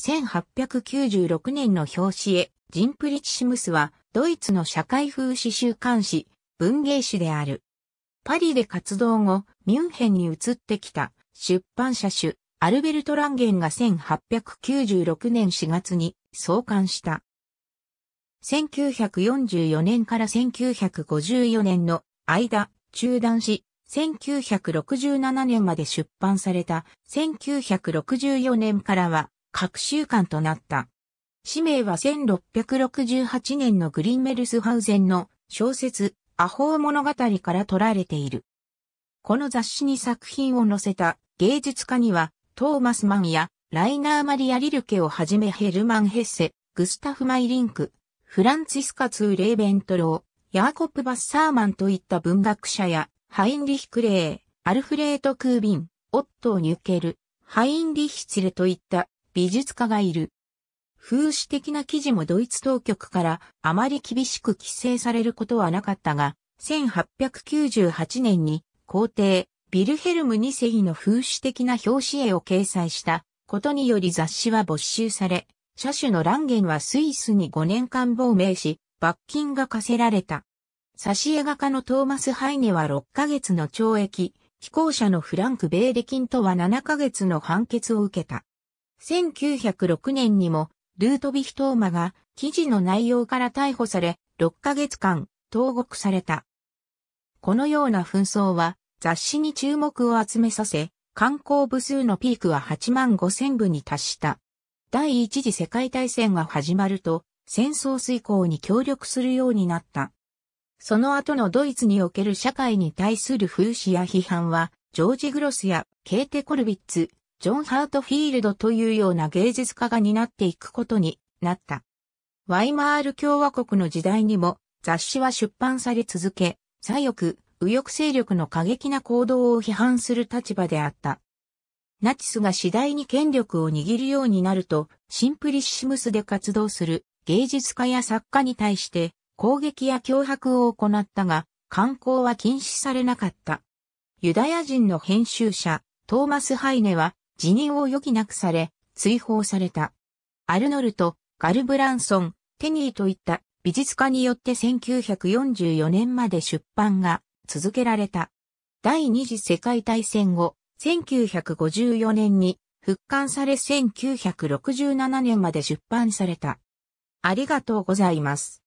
1896年の表紙へ、ジンプリチシムスは、ドイツの社会風刺週監視、文芸誌である。パリで活動後、ミュンヘンに移ってきた出版社主、アルベルト・ランゲンが1896年4月に創刊した。1944年から1954年の間、中断し、1967年まで出版された1964年からは各週間となった。氏名は1668年のグリンメルスハウゼンの小説、アホー物語から取られている。この雑誌に作品を載せた芸術家には、トーマス・マンやライナー・マリア・リルケをはじめヘルマン・ヘッセ、グスタフ・マイリンク、フランツィスカ・ツー・レーベントロー、ヤーコップ・バッサーマンといった文学者や、ハインリヒ・クレー、アルフレート・クービン、オットー・ニュケル、ハインリヒ・ツレといった美術家がいる。風刺的な記事もドイツ当局からあまり厳しく規制されることはなかったが、1898年に皇帝ビルヘルム2世の風刺的な表紙絵を掲載したことにより雑誌は没収され、車種のランゲンはスイスに5年間亡命し、罰金が課せられた。挿絵画家のトーマス・ハイネは6ヶ月の懲役、飛行者のフランク・ベーデキンとは7ヶ月の判決を受けた。1906年にも、ルートビヒトーマが記事の内容から逮捕され、6ヶ月間、投獄された。このような紛争は、雑誌に注目を集めさせ、観光部数のピークは8万5千部に達した。第一次世界大戦が始まると、戦争遂行に協力するようになった。その後のドイツにおける社会に対する風刺や批判は、ジョージ・グロスやケーテ・コルビッツ、ジョン・ハートフィールドというような芸術家が担っていくことになった。ワイマール共和国の時代にも雑誌は出版され続け、左翼、右翼勢力の過激な行動を批判する立場であった。ナチスが次第に権力を握るようになると、シンプリッシムスで活動する芸術家や作家に対して攻撃や脅迫を行ったが、観光は禁止されなかった。ユダヤ人の編集者、トーマス・ハイネは辞任を余儀なくされ、追放された。アルノルト、ガル・ブランソン、テニーといった美術家によって1944年まで出版が続けられた。第二次世界大戦後、1954年に復刊され1967年まで出版された。ありがとうございます。